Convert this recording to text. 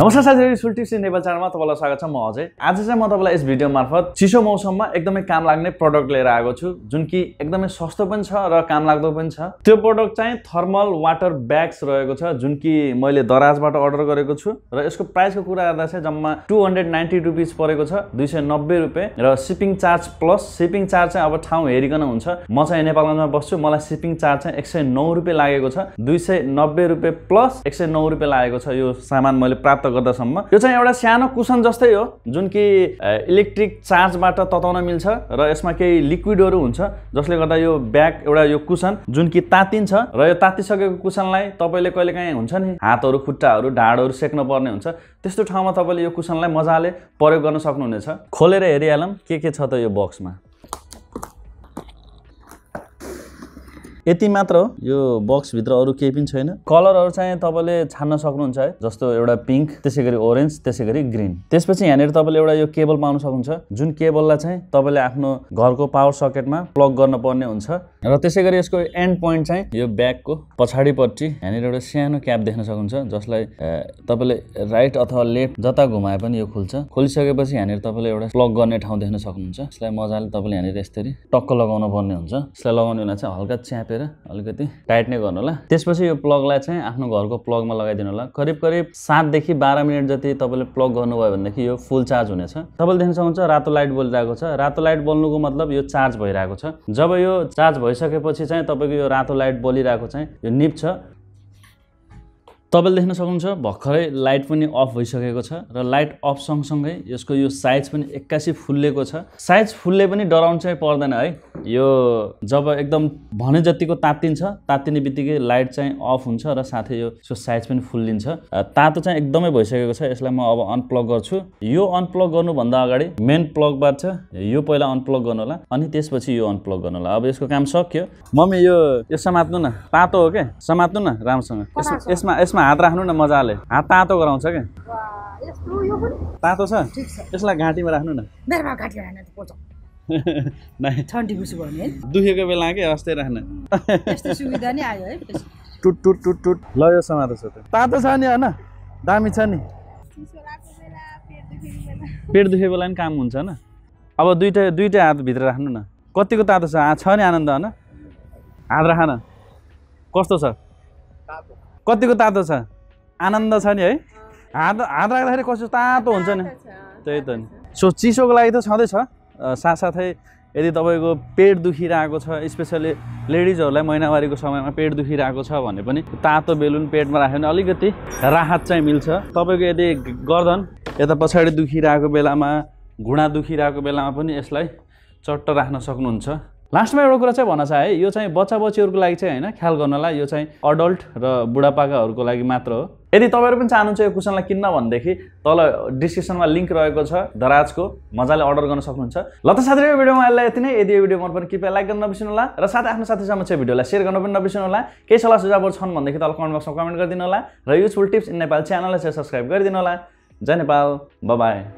नमस्कार साथीहरू school tips in Nepal च्यानलमा तपाईँलाई स्वागत छ म अझै आज चाहिँ म तपाईँलाई यस भिडियो मार्फत चिसो मौसममा एकदमै काम लाग्ने प्रडक्ट लिएर आएको छु जुन कि एकदमै सस्तो पनि छ र काम लाग्दो पनि छ त्यो प्रडक्ट चाहिँ थर्मल वाटर ब्याग्स रहेको छ जुन कि मैले दराजबाट अर्डर गरेको छु र यसको प्राइसको कुरा गर्दा चाहिँ जम्मा टु हन्ड्रेड नाइन्टी रुपिस परेको छ दुई सय नब्बे रुपियाँ र shipping charge plus shipping charge चाहिँ अब ठाउँ हेरिकन हुन्छ म चाहिँ नेपालमा बस्छु मलाई सिपिङ चार्ज चाहिँ एक सय नौ रुपियाँ लागेको छ दुई सय नब्बे रुपियाँ प्लस एक सय नौ रुपियाँ लागेको छ यो सामान मैले प्राप्त गर्दासम्म यो चाहिँ एउटा सानो कुसन जस्तै हो जुन कि इलेक्ट्रिक चार्जबाट तताउन मिल्छ र यसमा केही लिक्विडहरू हुन्छ जसले गर्दा यो ब्याग एउटा यो कुसन जुन कि तातिन्छ र यो तातिसकेको कुसनलाई तपाईँले कहिले काहीँ हुन्छ नि हातहरू खुट्टाहरू ढाडहरू सेक्न पर्ने हुन्छ त्यस्तो ठाउँमा तपाईँले यो कुसनलाई मजाले प्रयोग गर्न सक्नुहुनेछ खोलेर हेरिहालौँ के के छ त यो बक्समा यति मात्र हो यो बक्सभित्र अरू केही पनि छैन कलरहरू चाहिँ तपाईँले छान्न सक्नुहुन्छ है जस्तो एउटा पिङ्क त्यसै गरी ओरेन्ज त्यसै गरी ग्रिन त्यसपछि यहाँनिर तपाईँले एउटा यो केबल पाउन सक्नुहुन्छ जुन केबललाई चाहिँ तपाईँले आफ्नो घरको पावर सकेटमा प्लग गर्न पर्ने हुन्छ र त्यसै गरी यसको एन्ड पोइन्ट चाहिँ यो ब्यागको पछाडिपट्टि यहाँनिर एउटा सानो क्याप देख्न सक्नुहुन्छ जसलाई तपाईँले राइट अथवा लेफ्ट जता घुमाए पनि यो खुल्छ खोलिसकेपछि यहाँनिर तपाईँले एउटा प्लग गर्ने ठाउँ देख्न सक्नुहुन्छ यसलाई मजाले तपाईँले यहाँनिर यसरी टक्क लगाउनु पर्ने हुन्छ यसलाई लगाउने बेला चाहिँ हल्का च्यापेर हालेर अलिकति टाइट नै गर्नु होला त्यसपछि यो प्लगलाई चाहिँ आफ्नो घरको प्लगमा लगाइदिनु होला करिब करिब सातदेखि बाह्र मिनट जति तपाईँले प्लग गर्नुभयो भनेदेखि यो फुल चार्ज हुनेछ तपाईँले देख्न सक्नुहुन्छ रातो लाइट बोलिरहेको छ रातो लाइट बोल्नुको मतलब यो चार्ज भइरहेको छ जब यो चार्ज भइसकेपछि चाहिँ तपाईँको यो रातो लाइट बोलिरहेको चाहिँ यो छ तपाईँले देख्न सक्नुहुन्छ भर्खरै लाइट पनि अफ भइसकेको छ र लाइट अफ सँगसँगै यसको यो साइज पनि एक्कासी फुल्लेको छ साइज फुल्ले पनि डराउनु चाहिँ पर्दैन है यो जब एकदम भने जतिको तातिन्छ तातिने बित्तिकै लाइट चाहिँ अफ हुन्छ र साथै यो यसको साइज पनि फुल्लिन्छ तातो चाहिँ एकदमै भइसकेको छ यसलाई म अब अनप्लग गर्छु यो अनप्लग गर्नुभन्दा अगाडि मेन प्लगबाट छ यो पहिला अनप्लग गर्नु होला अनि त्यसपछि यो अनप्लग गर्नु होला अब यसको काम सक्यो मम्मी यो यो समात्नु न तातो हो क्या समात्नु न राम्रोसँग यसमा यसमा यसमा हात राख्नु न मजाले हात तातो गराउँछ क्या तातो छ यसलाई घाँटीमा राख्नु न दुखेको बेला के अस्ति राख्नु सुविधा आयो है टुट टुट टुट टुट ल यो समातो छ तातो छ नि होइन दामी छ नि पेट दुखेको बेला नि काम हुन्छ न अब दुइटै दुइटै भित्र राख्नु न कतिको तातो छ छ नि आनन्द होइन हात राख न कस्तो छ कतिको तातो छ आनन्द छ नि है हात हात राख्दाखेरि कस्तो तातो हुन्छ नि त्यही त नि सो चिसोको लागि त छँदैछ साथसाथै यदि तपाईँको पेट दुखिरहेको छ स्पेसली लेडिजहरूलाई महिनावारीको समयमा पेट दुखिरहेको छ भने पनि तातो बेलुन पेटमा राख्यो भने अलिकति राहत चाहिँ मिल्छ तपाईँको यदि गर्दन यता पछाडि दुखिरहेको बेलामा घुँडा दुखिरहेको बेलामा पनि यसलाई चट्ट राख्न सक्नुहुन्छ लास्टमा एउटा कुरा चाहिँ भन्न चाहे यो चाहिँ बच्चा बच्चीहरूको लागि चाहिँ होइन ख्याल गर्नलाई यो चाहिँ अडल्ट र बुढापाकाहरूको लागि मात्र हो यदि तपाईँहरू पनि चाहनुहुन्छ यो कुसनलाई किन्न भनेदेखि तल डिस्क्रिप्सनमा लिङ्क रहेको छ दराजको मजाले अर्डर गर्न सक्नुहुन्छ ल त साथीहरू यो भिडियोमा यसलाई यति नै यदि यो भिडियो मन पनि कृपया लाइक गर्न नबिर्सनु होला र साथै आफ्नो साथीसम्म चाहिँ भिडियोलाई सेयर गर्न पनि नबिर्सनु होला केही सल्लाह सुझावहरू छन् भनेदेखि तल कमेन्ट बक्समा कमेन्ट गरिदिनु होला र युजफुल टिप्स इन नेपाल च्यानललाई चाहिँ सब्सक्राइब गरिदिनु होला जय नेपाल बाई